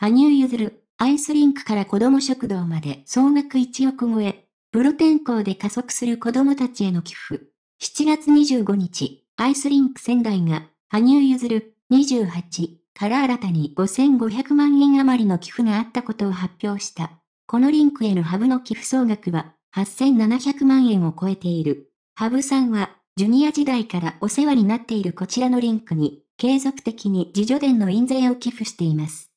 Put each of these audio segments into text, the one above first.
羽生結弦、アイスリンクから子供食堂まで総額1億超え、プロ転校で加速する子供たちへの寄付。7月25日、アイスリンク仙台が、羽生結弦、28から新たに5500万円余りの寄付があったことを発表した。このリンクへのハブの寄付総額は、8700万円を超えている。ハブさんは、ジュニア時代からお世話になっているこちらのリンクに、継続的に自助伝の印税を寄付しています。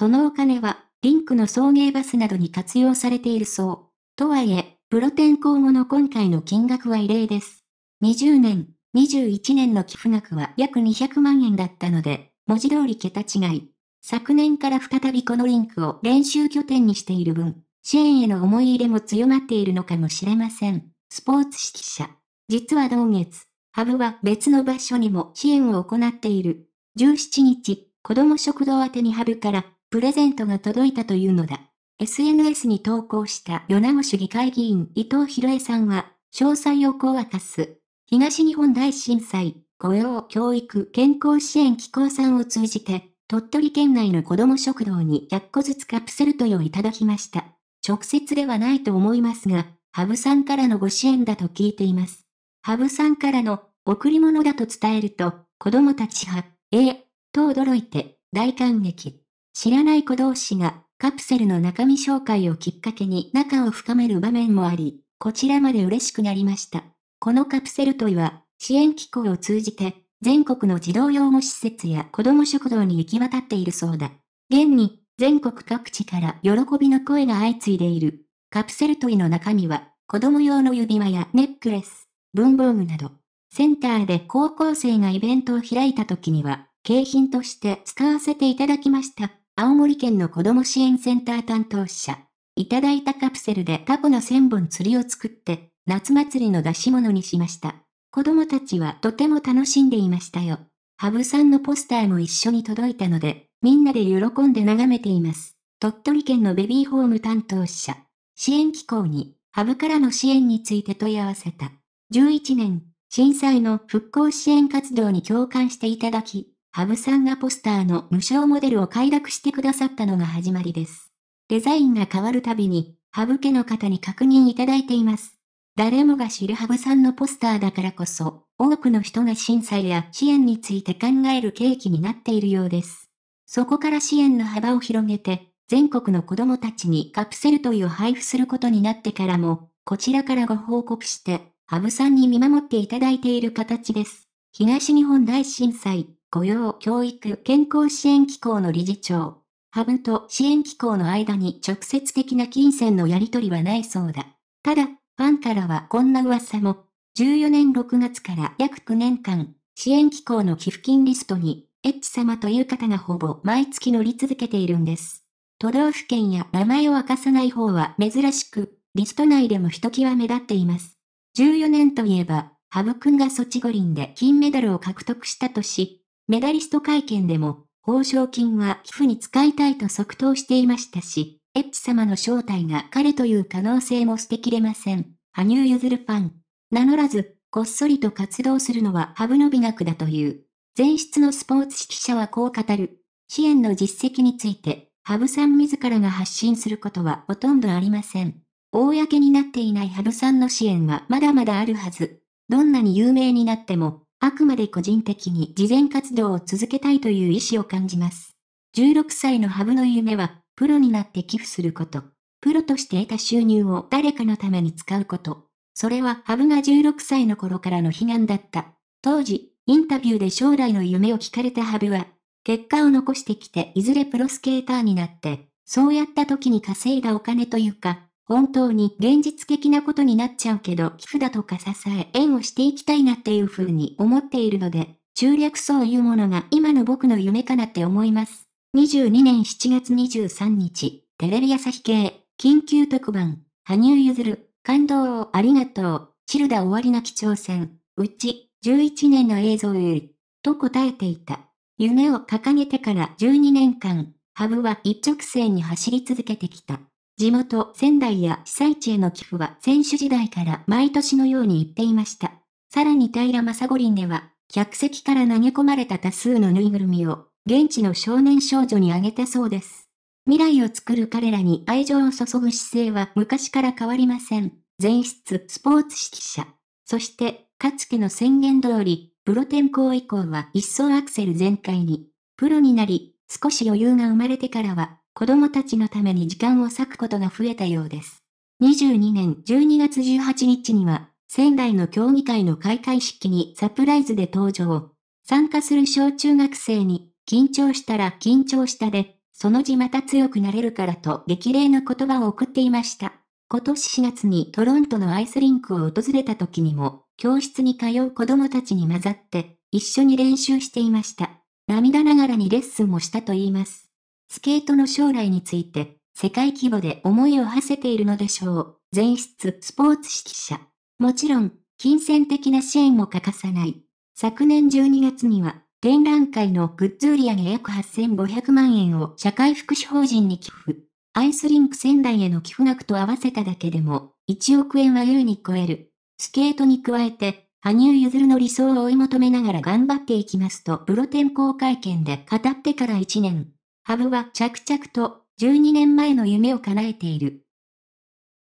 そのお金は、リンクの送迎バスなどに活用されているそう。とはいえ、プロ転校後の今回の金額は異例です。20年、21年の寄付額は約200万円だったので、文字通り桁違い。昨年から再びこのリンクを練習拠点にしている分、支援への思い入れも強まっているのかもしれません。スポーツ指揮者。実は同月、ハブは別の場所にも支援を行っている。17日、子供食堂宛にハブからプレゼントが届いたというのだ。SNS に投稿した米子市議会議員伊藤博恵さんは、詳細をこう明かす。東日本大震災、雇用、教育、健康支援機構さんを通じて、鳥取県内の子ども食堂に100個ずつカプセルトイをいただきました。直接ではないと思いますが、ハブさんからのご支援だと聞いています。ハブさんからの贈り物だと伝えると、子供たちは、ええと驚いて大感激。知らない子同士がカプセルの中身紹介をきっかけに仲を深める場面もあり、こちらまで嬉しくなりました。このカプセルトイは、支援機構を通じて、全国の児童養護施設や子ども食堂に行き渡っているそうだ。現に、全国各地から喜びの声が相次いでいる。カプセルトイの中身は、子供用の指輪やネックレス、文房具など、センターで高校生がイベントを開いた時には、景品として使わせていただきました。青森県の子ども支援センター担当者。いただいたカプセルでタコの千本釣りを作って、夏祭りの出し物にしました。子供たちはとても楽しんでいましたよ。ハブさんのポスターも一緒に届いたので、みんなで喜んで眺めています。鳥取県のベビーホーム担当者。支援機構に、ハブからの支援について問い合わせた。11年、震災の復興支援活動に共感していただき、羽生さんがポスターの無償モデルを快諾してくださったのが始まりです。デザインが変わるたびに、羽生家の方に確認いただいています。誰もが知る羽生さんのポスターだからこそ、多くの人が震災や支援について考える契機になっているようです。そこから支援の幅を広げて、全国の子供たちにカプセルトイを配布することになってからも、こちらからご報告して、羽生さんに見守っていただいている形です。東日本大震災、雇用、教育、健康支援機構の理事長。ハブと支援機構の間に直接的な金銭のやり取りはないそうだ。ただ、ファンからはこんな噂も。14年6月から約9年間、支援機構の寄付金リストに、エッチ様という方がほぼ毎月乗り続けているんです。都道府県や名前を明かさない方は珍しく、リスト内でもひときわ目立っています。14年といえば、ハブくんがソチ五輪で金メダルを獲得した年、メダリスト会見でも、報奨金は寄付に使いたいと即答していましたし、エッチ様の正体が彼という可能性も捨てきれません。羽生結弦ファン。名乗らず、こっそりと活動するのはハブの美学だという。前室のスポーツ指揮者はこう語る。支援の実績について、羽生さん自らが発信することはほとんどありません。公になっていない羽生さんの支援はまだまだあるはず。どんなに有名になっても、あくまで個人的に慈善活動を続けたいという意思を感じます。16歳のハブの夢は、プロになって寄付すること。プロとして得た収入を誰かのために使うこと。それはハブが16歳の頃からの悲願だった。当時、インタビューで将来の夢を聞かれたハブは、結果を残してきていずれプロスケーターになって、そうやった時に稼いだお金というか、本当に現実的なことになっちゃうけど、寄付だとか支え、縁をしていきたいなっていう風に思っているので、中略そういうものが今の僕の夢かなって思います。22年7月23日、テレビ朝日系、緊急特番、羽生結弦、感動をありがとう、チルダ終わりなき挑戦、うち、11年の映像より、と答えていた。夢を掲げてから12年間、ハブは一直線に走り続けてきた。地元仙台や被災地への寄付は選手時代から毎年のように言っていました。さらに平正五輪では、客席から投げ込まれた多数のぬいぐるみを、現地の少年少女にあげたそうです。未来を作る彼らに愛情を注ぐ姿勢は昔から変わりません。前室スポーツ指揮者。そして、かつての宣言通り、プロ転向以降は一層アクセル全開に、プロになり、少し余裕が生まれてからは子供たちのために時間を割くことが増えたようです。22年12月18日には、仙台の競技会の開会式にサプライズで登場。参加する小中学生に、緊張したら緊張したで、その字また強くなれるからと激励の言葉を送っていました。今年4月にトロントのアイスリンクを訪れた時にも、教室に通う子供たちに混ざって、一緒に練習していました。涙ながらにレッスンもしたと言います。スケートの将来について、世界規模で思いを馳せているのでしょう。全室スポーツ指揮者。もちろん、金銭的な支援も欠かさない。昨年12月には、展覧会のグッズ売り上げ約8500万円を社会福祉法人に寄付。アイスリンク仙台への寄付額と合わせただけでも、1億円は優に超える。スケートに加えて、羽生結弦の理想を追い求めながら頑張っていきますとプロ転向会見で語ってから1年。ハブは着々と12年前の夢を叶えている。